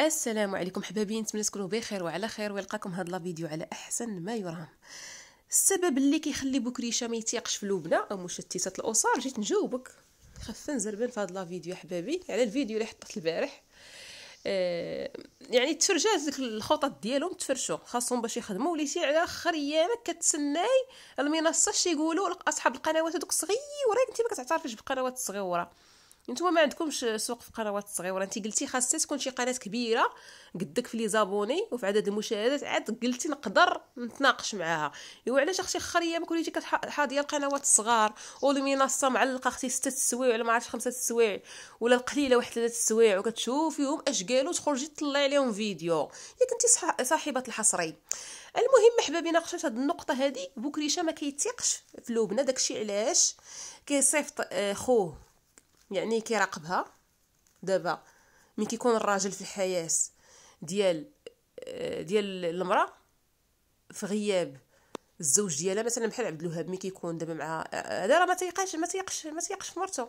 السلام عليكم حبابين نتمنى تكونوا بخير وعلى خير ويلقاكم هاد لا فيديو على احسن ما يرام السبب اللي كيخلي بكريشه ما يتيقش في لوبنا او مشتتات الاوصال جيت نجاوبك خفن زربن في هاد لا فيديو حبابي على يعني الفيديو اللي حطيت البارح آه، يعني تفرجات ديك الخطط ديالهم تفرشوا خاصهم باش يخدموا وليتي على ايامك كتسناي المنصه شي يقولوا اصحاب القنوات هذوك صغيورين انت ما كتعترفيش بالقنوات الصغيوره نتوما ما عندكمش سوق في قنوات الصغيره انت قلتي خاصها تكون شي قناه كبيره قدك في لي زابوني وفي عدد المشاهدات عاد قلتي نقدر نتناقش معاها ايوا علاش اختي خريا ما كنتي كتحاضيه القنوات الصغار والمنصه معلقه اختي ستة السوايع ولا ما عرفتش خمسة السوايع ولا القليله واحد ثلاثة السوايع وكتشوفيهم اش قالوا تخرجي تطلعي عليهم فيديو ياك انت صاحبه الحصري المهم محبابي ناقشت هاد النقطه هذه بوكريشه ما كيتيقش في لبنى داكشي علاش كيصيفط آه، خوه يعني كيراقبها دابا ملي كيكون الراجل في الحياه ديال آه، ديال المراه في غياب الزوج ديالها مثلا بحال عبد الوهاب ملي كيكون دابا مع آه، هذا راه ما تيقاش ما تيقش ما تيقش في مرته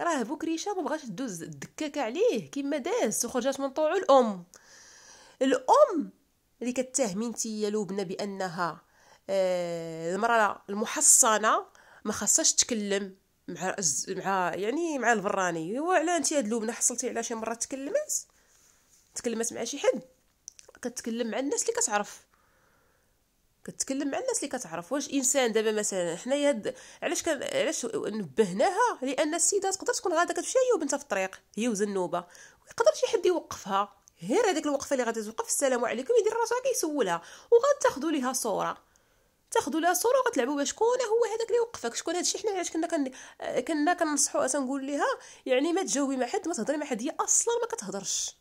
راه بوكريشه ما بغاش دوز الدكاكه عليه كيما داز وخرجات من طوعو الام الام اللي كتهمي يا لبنى بانها آه، المراه المحصنه ما خاصهاش تكلم مع مع يعني مع البراني وعلى انت هاد اللبنه حصلتي على شي مره تكلمات تكلمات مع شي حد كتكلم مع الناس اللي كتعرف كتكلم مع الناس اللي كتعرف واش انسان دابا مثلا حنايا يد... علاش كان علاش نبهناها لان السيده تقدر تكون غاده كتمشي هي وبنتها في الطريق هي وزنوبه ويقدر شي حد يوقفها غير هذيك الوقفه اللي غادي توقف السلام عليكم يدير راسها كيسولها وغتاخذوا ليها صوره تاخذوا لها صوره وغتلعبوا بها شكون هو هذاك اللي وقفك شكون الشيء حنا علاش كنا كن كنا كنصحوا تنقول لها يعني ما تجاوبي مع حد ما تهضري مع حد هي اصلا ما كتهضرش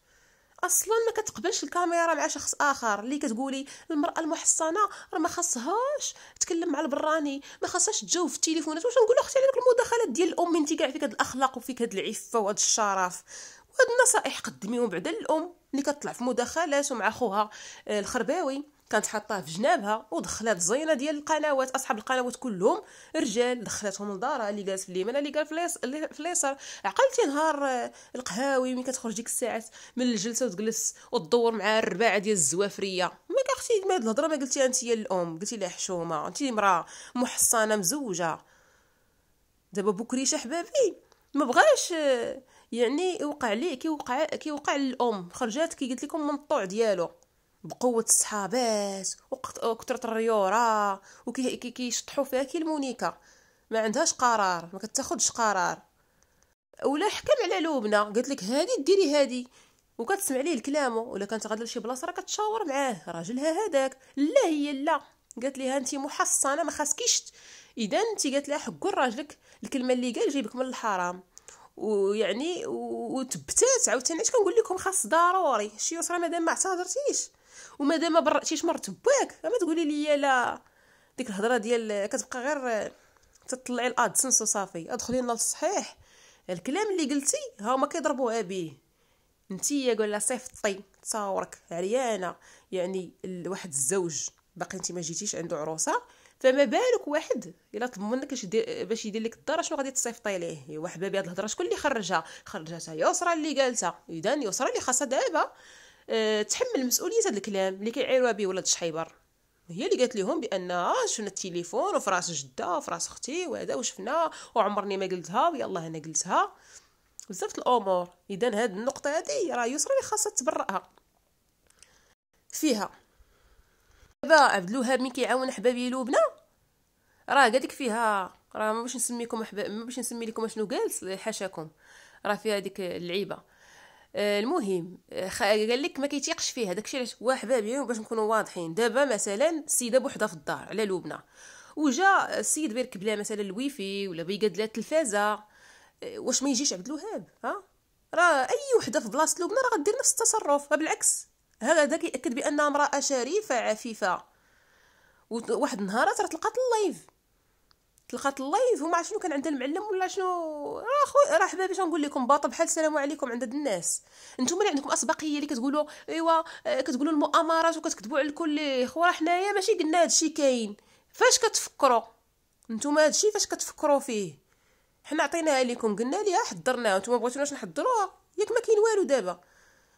اصلا ما كتقبلش الكاميرا مع شخص اخر اللي كتقولي المراه المحصنه راه ما خصهاش تكلم مع البراني ما خصهاش تجاوب في التليفونات واش نقول اختي على ديك المداخلات ديال الام انت كاع فيك هاد الاخلاق وفيك هاد العفه وهاد الشرف وهاد النصائح قدميهم بعدا للام اللي كتطلع في مداخلات ومع خوها آه، الخرباوي كانت حاطاه في جنابها ودخلات زينه ديال القنوات اصحاب القنوات كلهم رجال دخلتهم لدارها اللي جالس في اليمين اللي جالس في اليسار عقلتي نهار آه، القهاوي ملي كتخرج ديك الساعات من الجلسه وتجلس وتدور مع الرباعه ديال الزوافريه ما كاختي ما الهضره ما قلتي انت يا الام قلتي لها حشومه انت امراه محصنه مزوجه دابا بكريشه حبابي ما بغاش آه، يعني وقع ليه كيوقع كيوقع للام خرجات كي قلت لكم من الطوع ديالو بقوه الصحابات وكثره الريوره وكيشطحوا فيها كي المونيكا ما عندهاش قرار ما كتاخدش قرار ولا حكم على لبنى قالت لك هادي ديري هادي وكتسمع ليه الكلامه ولا كانت غادله لشي بلاصه راه كتشاور معاه راجلها هذاك لا هي لا قالت ليها انت محصنه ما خاصكيش اذا انت قالت لها حقو راجلك الكلمه اللي قال جيبك من الحرام ويعني وتبتات عاوتاني علاش كنقول لكم خاص ضروري شي يسرى مادام ما اعتذرتيش ومادام ما برأتيش مرت رتباك ما تقولي لي لا ديك الهضره ديال كتبقى غير تطلعي الادسنس وصافي ادخلي لنا للصحيح الكلام اللي قلتي ها هما كيضربوها به انتي قال لها صيفطي تصاورك عريانه يعني واحد الزوج باقي انت ما جيتيش عنده عروسه فما بالك واحد الا طلب منك باش يدير لك الدار شنو غادي تصيفطي ليه ايوا حبابي هاد الهضره شكون اللي خرجها خرجتها يسرى اللي جالسه اذا يسرى اللي خاصها دابا أه تحمل مسؤوليه هاد الكلام اللي كيعيروا به ولاد الشحيبر هي اللي قالت لهم بان آه، شفنا التليفون وفي راس جده وفي راس اختي وهذا وشفنا وعمرني ما قلتها ويلا انا قلتها بزاف الامور اذا هاد النقطه هذه راه يسرى اللي خاصها تبرأها فيها دابا عبد الوهاب مين كيعاون حبابي لبنى راه قال لك فيها راه ما باش نسميكم حبا ما باش نسمي لكم اشنو قال حاشاكم راه فيها هذيك اللعيبه آه، المهم آه، قال لك ما كيتيقش فيها داكشي علاش حبابي باش نكونوا واضحين دابا مثلا السيده بوحدها في الدار على لبنى وجا السيد بيركب لها مثلا الويفي ولا بيقاد لها التلفازه آه، واش ما يجيش عبد الوهاب ها راه اي وحده في بلاصه لبنى راه غدير نفس التصرف بالعكس هذا كيأكد بأنها امرأة شريفة عفيفة واحد النهار تلقات اللايف تلقات اللايف وما شنو كان عندها المعلم ولا شنو راه خويا راه حبابي شنو نقول لكم باطل بحال السلام عليكم عند الناس نتوما اللي عندكم اسبقيه اللي كتقولوا ايوا آه، كتقولوا المؤامرات وكتكتبوا على الكل خويا حنايا ماشي قلنا هادشي كاين فاش كتفكروا نتوما هادشي فاش كتفكروا فيه حنا عطيناها لكم قلنا ليها حضرناها نتوما بغيتوناش نحضروها ياك ما كاين والو دابا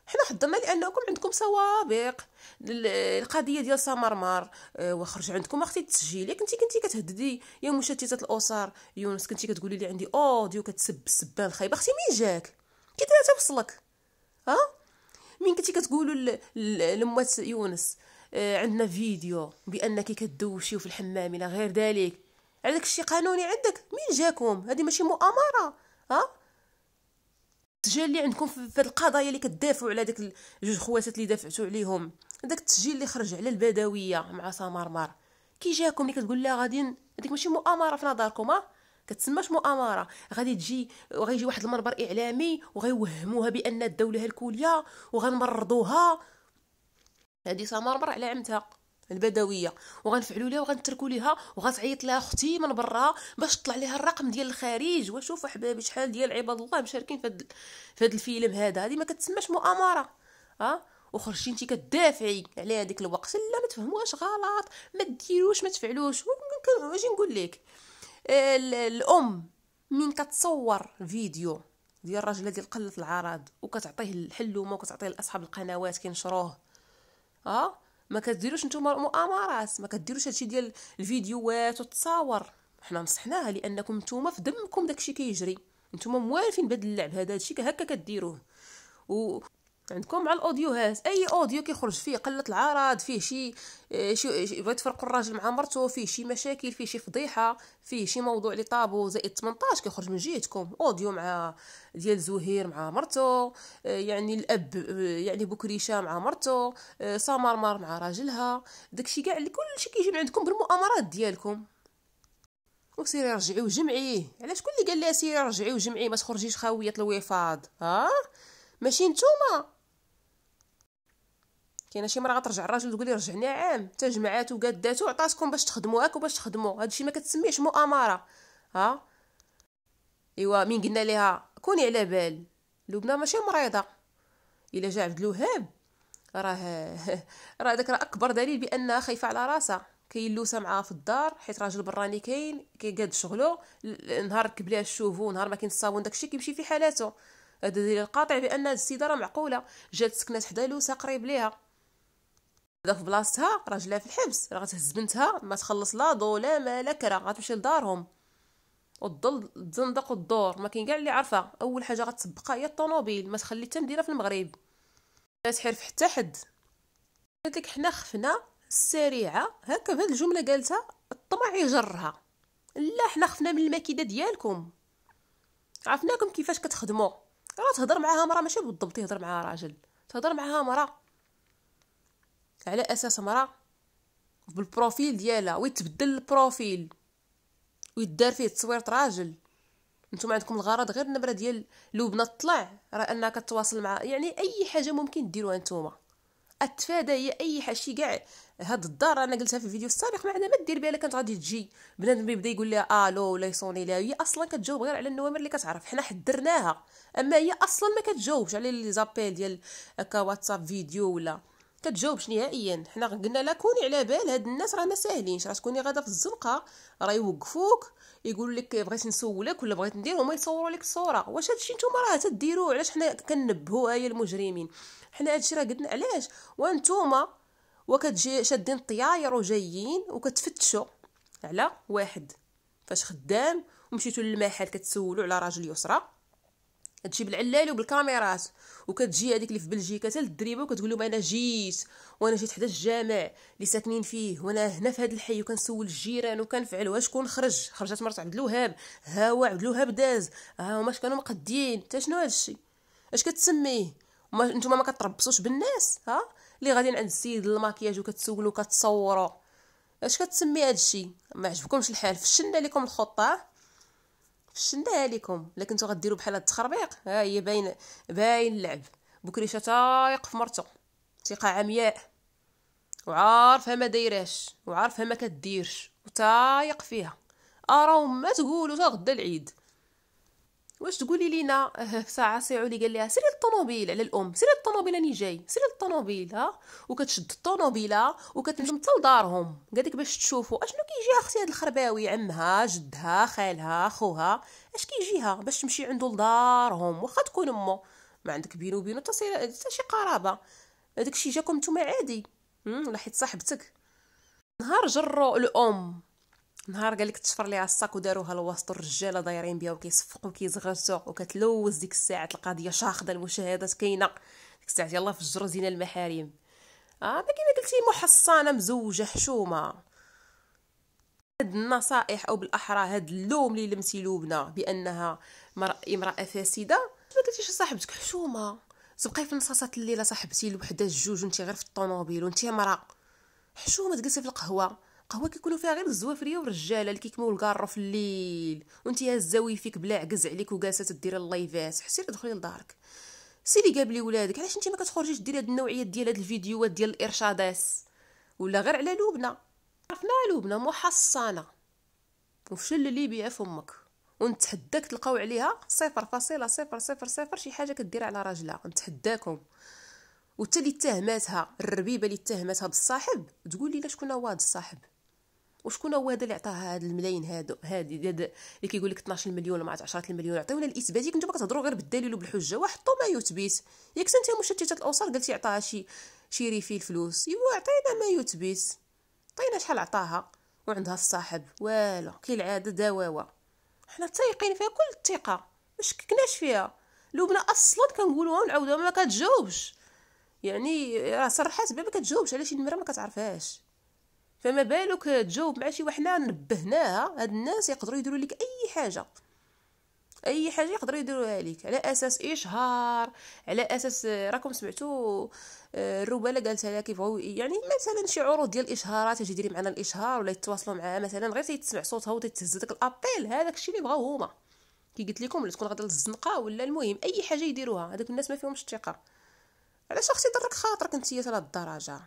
حنا حضرنا لانكم عندكم سوابق القضيه ديال سمرمر آه، وخرج عندكم اختي التسجيل يا كنتي كنتي كتهددي يا مشتته الاسر يونس كنتي كتقولي لي عندي اوديو كتسب السبان خايبه اختي مين جاك كي درتها وصلك ها مين كنتي كتقولوا لمات يونس آه، عندنا فيديو بانك كدوشي في الحمام الى غير ذلك على داكشي قانوني عندك مين جاكم هذه ماشي مؤامره ها التسجيل اللي عندكم في القضايا اللي كتدافعوا على داك جوج خواتات اللي دافعتوا عليهم داك التسجيل اللي خرج على البدويه مع سمرمر كي جاكم اللي كتقول لا غادي هذيك ماشي مؤامره في نظركم ها كتسماش مؤامره غادي تجي وغيجي واحد المنبر اعلامي وغيوهموها بان الدوله الكوليه وغنمرضوها هذه سمرمر على عمتها البدويه وغنفعلوا ليها وغنتركوا ليها وغتعيط لها اختي من برا باش تطلع ليها الرقم ديال الخارج وشوفوا احبابي شحال ديال عباد الله مشاركين في هذا في هذا الفيلم هذا هذه ما كتسماش مؤامره ها أه؟ وخرجتي انت كدافعي على هذيك الوقت لا ما تفهموهاش غلط ما ديروش ما تفعلوش واش نقول لك الام من كتصور فيديو ديال الراجل ديال قله العرض وكتعطيه الحلومه وكتعطيه لاصحاب القنوات كينشروه اه ما كديروش نتوما المؤامرات ما كديروش هادشي ديال الفيديوهات والتصاور حنا نصحناها لانكم نتوما في دمكم داكشي كيجري نتوما موالفين بهاد اللعب هذا هادشي هكا كديروه و عندكم مع الاوديوهات اي اوديو كيخرج فيه قله العرض فيه شي آه، شي بغيت يفرقوا الراجل مع مرته فيه شي مشاكل فيه شي فضيحه فيه شي موضوع اللي طابو زائد 18 كيخرج من جهتكم اوديو مع ديال زهير مع مرته آه، يعني الاب آه، يعني بكريشه مع مرته سمرمر مع راجلها داكشي كاع اللي كلشي كيجي من عندكم بالمؤامرات ديالكم وسيري رجعي وجمعيه علاش كل اللي قال لها سيري رجعي وجمعيه ما تخرجيش خاويه الوفاض ها ماشي نتوما كاينه شي مره غترجع الراجل تقول لي رجعنا عام حتى جمعاتو وقاداتو عطاتكم باش تخدموا هاك وباش تخدموا هادشي ما كتسميش مؤامره ها ايوا مين قلنا ليها كوني على بال لبنى ماشي مريضه الا جا عبد الوهاب راه راه داك راه اكبر دليل بانها خايفه على راسها كاين لوسه معاها في الدار حيت راجل براني كاين كيقاد شغلو نهار ركب الشوفو نهار ما كاين الصابون داكشي كيمشي في حالاتو هذا دليل قاطع بان هاد السيده راه معقوله جات سكنات حدا لوسه قريب ليها في بلاصتها راجلها في الحبس راه غتهز بنتها ما تخلص لا ضو لا ما لا كرا غتمشي لدارهم وتضل تزندق وتدور ما كاين كاع اللي عارفه اول حاجه غتسبقها هي الطوموبيل ما تخلي حتى مدينه في المغرب لا تحرف حتى حد قلت لك حنا خفنا السريعه هكا بهاد الجمله قالتها الطمع يجرها لا حنا خفنا من الماكيده ديالكم عرفناكم كيفاش كتخدموا راه تهضر معاها مرا ماشي بالضبط يهضر معاها راجل تهضر معاها مرا على اساس مرا بالبروفيل ديالها ويتبدل البروفيل ويدار فيه تصويره راجل نتوما عندكم الغرض غير النبره ديال لبنى تطلع راه انها كتواصل مع يعني اي حاجه ممكن ديروها نتوما التفادى هي اي حاجه شي كاع هاد الدار انا قلتها في الفيديو السابق ما عندها ما دير بها الا كانت غادي تجي بنادم يبدا يقول لها الو آه، ولا يصوني لها هي اصلا كتجاوب غير على النوامر اللي كتعرف حنا حضرناها اما هي اصلا ما كتجاوبش على لي زابيل ديال هكا واتساب فيديو ولا كتجاوبش نهائيا حنا قلنا لا كوني على بال هاد الناس ما ساهلينش راه تكوني غادا في الزنقه راه يوقفوك يقول لك بغيت نسولك ولا بغيت ندير هما يصوروا لك الصوره واش هادشي نتوما راه تديروه علاش حنا كنبهوا هيا المجرمين حنا هادشي راه قلنا علاش وانتوما وكتجي شادين الطياير وجايين وكتفتشوا على واحد فاش خدام ومشيتو للمحل كتسولوا على راجل يسرى تجيب العلال وبالكاميرات وكتجي هذيك اللي في بلجيكا حتى للدريبه وكتقول لهم انا جيت وانا جيت حدا الجامع اللي ساكنين فيه وانا هنا في هذا الحي وكنسول الجيران وكنفعل واش كون خرج خرجت مرت عبد الوهاب ها هو عبد الوهاب داز ها هما كانوا مقدين حتى شنو هذا الشيء اش كتسميه ما نتوما ما كتربصوش بالناس ها اللي غاديين عند السيد الماكياج وكتسولوا وكتصوروا اش كتسمي هذا الشيء ما عجبكمش الحال فشلنا لكم الخطه فشناها عليكم الا كنتو غديروا بحال هاد التخربيق ها هي باين باين اللعب بكري تايق في مرتو ثقه عمياء وعارفه ما دايراش وعارفه ما كديرش وتايق فيها اراو ما تقولوا تا غدا العيد واش تقولي لينا أه، ساعه سيعولي قال لها سيري للطوموبيل على الام سيري للطوموبيل راني جاي سيري للطوموبيل ها وكتشد الطوموبيله وكتمشي حتى لدارهم قالك باش تشوفوا اشنو كيجيها اختي هاد الخرباوي عمها جدها خالها خوها اش كيجيها باش تمشي عنده لدارهم واخا تكون امه ما عندك بينو بينو حتى شي قرابه هذاك الشيء جاكم نتوما عادي ولا حيت صاحبتك نهار جرو الام نهار قالك تشفر ليها الساك وداروها الوسط الرجاله دايرين بها وكيصفقوا وكيزغرسوا وكتلوز ديك الساعه القضيه شاخده المشاهدات كاينه ديك الساعه يلا في الجرزينه المحارم اه كيما قلتي محصنه مزوجه حشومه هاد النصائح او بالاحرى هاد اللوم اللي لمتي لوبنا بانها امراه فاسده ما قلتيش لصاحبتك حشومه تبقاي في نصاصات الليله صاحبتي لوحده الجوج وانت غير في الطوموبيل وانت امراه حشومه تجلسي في القهوه قهوه كيكونوا فيها غير الزوافريه والرجاله اللي كيكموا الكارو في الليل وانت الزاوي فيك بلا عكز عليك وجالسه تديري اللايفات حسيتي دخلي لدارك سيري قابلي ولادك علاش انت ما كتخرجيش ديري هاد النوعيه ديال هاد الفيديوهات ديال الارشادات ولا غير على لبنى عرفنا لبنى محصنه وفشل اللي بيع فمك ونتحداك تلقاو عليها صفر فاصلة صفر صفر صفر شي حاجه كدير على راجلها نتحداكم وتا اللي اتهماتها الربيبه اللي اتهماتها بالصاحب تقول لي شكون هو واد الصاحب وشكون هو هذا اللي عطاها هاد الملايين هادو هادي هاد اللي كيقول لك 12 مليون وما 10 مليون عطيونا الاثبات ياك نتوما كتهضروا غير بالدليل وبالحجه وحطوا ما يثبت ياك انت مشتتة الاوصال قلتي عطاها شي شيري ريفي الفلوس ايوا عطينا ما يثبت عطينا شحال عطاها وعندها الصاحب والو العاده دواوه حنا تايقين فيها كل الثقه ما شككناش فيها لبنى اصلا كنقولوها ونعاودوها ما كتجاوبش يعني راه صرحات بها ما كتجاوبش على شي نمره ما كتعرفهاش فما بالك تجاوب مع شي وحنا نبهناها هاد الناس يقدروا يديروا لك اي حاجه اي حاجه يقدروا يديروها لك على اساس اشهار على اساس راكم سمعتوا آه، الرباله قالت لها كيبغيو يعني مثلا شي عروض ديال الاشهارات تجي ديري معنا الاشهار ولا يتواصلوا معها مثلا غير تيتسمع صوتها وتتهز داك الابيل هذاك الشيء اللي بغاو هما كي قلت لكم تكون غدا الزنقه ولا المهم اي حاجه يديروها هذوك الناس ما فيهمش الثقه علاش اختي ضرك خاطرك انت لهاد الدرجه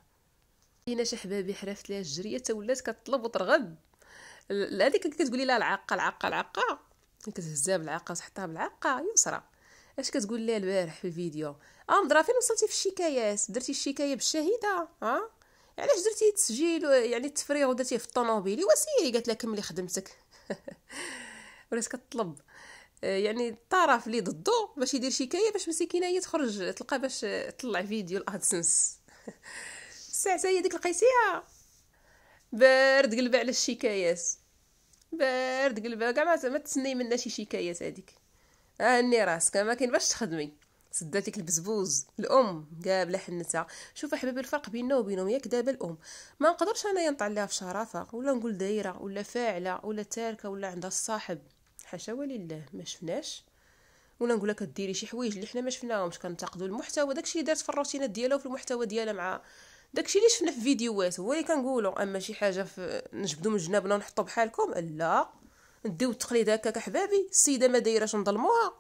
كاينه شي حبابي حرفت ليها الجريه حتى ولات كطلب وترغب هذيك كتقولي لها العاقه العاقه العاقه كتهزها بالعاقه تحطها بالعاقه يسرى اش كتقول لها البارح في الفيديو اه نضره فين وصلتي في الشكايات درتي الشكايه بالشهيده ها آه؟ علاش درتي التسجيل يعني التفريغ ودرتيه في الطوموبيل وسيري قالت لها كملي خدمتك ولات كطلب آه، يعني الطرف اللي ضده باش يدير شكايه باش مسكينه هي تخرج تلقى باش تطلع فيديو الادسنس الساعه هي ديك لقيتيها بارد قلبه على الشكايات بارد قلبه كاع ما تسني منا شي شكايات هذيك هاني راسك ما كاين باش تخدمي سداتك البزبوز الام قابلة حنتها شوف احبابي الفرق بيننا وبينهم ياك دابا الام ما نقدرش انايا نطلعها في شرفه ولا نقول دايره ولا فاعله ولا تاركه ولا عندها الصاحب حاشا ولله ما شفناش ولا نقول لك ديري شي حوايج اللي حنا ما شفناهمش كنتقدوا المحتوى داكشي اللي دارت في الروتينات ديالها وفي المحتوى ديالها مع داكشي اللي شفنا في فيديوهات هو اللي كنقولو اما شي حاجه في نجبدو من جنابنا ونحطو بحالكم لا نديو التقليد هكاك احبابي السيده ما دايراش نظلموها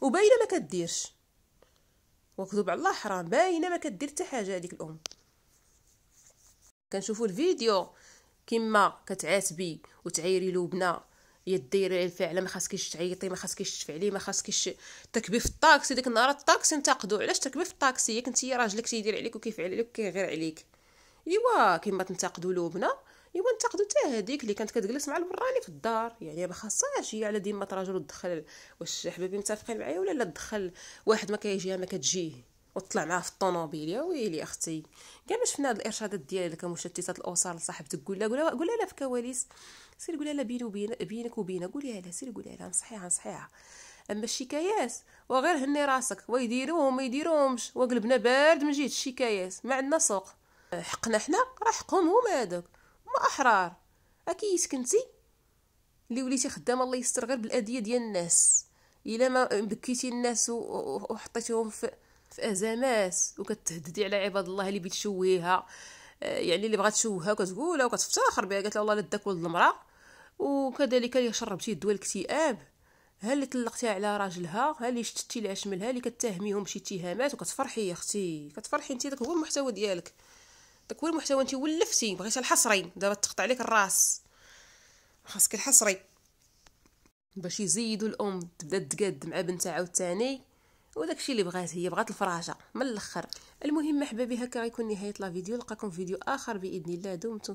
وباينه ما كديرش وكذوب على الله حرام باينه ما كدير حتى حاجه هذيك الام كنشوفوا الفيديو كما كتعاتبي وتعيري لبنى يا ديري الفعل ما خاصكيش تعيطي ما خاصكيش تفعلي ما خاصكيش تركبي في الطاكسي ديك النهار الطاكسي نتاقدو علاش تركبي في الطاكسي ياك انتي راجلك تيدير عليك وكيفعل عليك وكيغير عليك ايوا كيما تنتقدو لوبنا ايوا انتقدو حتى هذيك اللي كانت كتجلس مع البراني في الدار يعني ما خاصهاش هي على ديما تراجل وتدخل واش حبيبي متفقين معايا ولا لا تدخل واحد ما كيجيها ما كتجيه وطلع معاه في الطوموبيل يا ويلي اختي كاع ما شفنا هاد الارشادات ديالك مشتتات الاسر لصاحبتك قول لها قول لها قول لها في الكواليس سير قول لها بيني وبين بينك وبينها قول لها سير قول لها نصحيها نصحيها اما الشكايات وغير هني راسك ويديروهم ما يديروهمش وقلبنا بارد من جهه الشكايات ما عندنا سوق حقنا حنا راه حقهم هما هذاك ما احرار اكيد سكنتي اللي وليتي خدامه الله يستر غير بالاديه ديال الناس الا ما بكيتي الناس وحطيتيهم في في ازمات وكتهددي على عباد الله اللي بتشويها آه، يعني اللي بغات تشوهها وكتقولها وكتفتخر بها قالت لها والله لا داك ولد المراه وكذلك اللي شربتي دواء الاكتئاب ها اللي طلقتيها على راجلها ها اللي شتتي العش منها اللي كتهميهم شي اتهامات وكتفرحي يا اختي كتفرحي انت داك هو المحتوى ديالك داك هو المحتوى انت ولفتي بغيتي الحصري دابا تقطع عليك الراس خاصك الحصري باش يزيدوا الام تبدا تقاد مع بنتها عاوتاني وداك الشيء اللي بغات هي بغات الفراجه من الاخر المهم احبابي هكا غيكون نهايه لا فيديو نلقاكم فيديو اخر باذن الله دمتم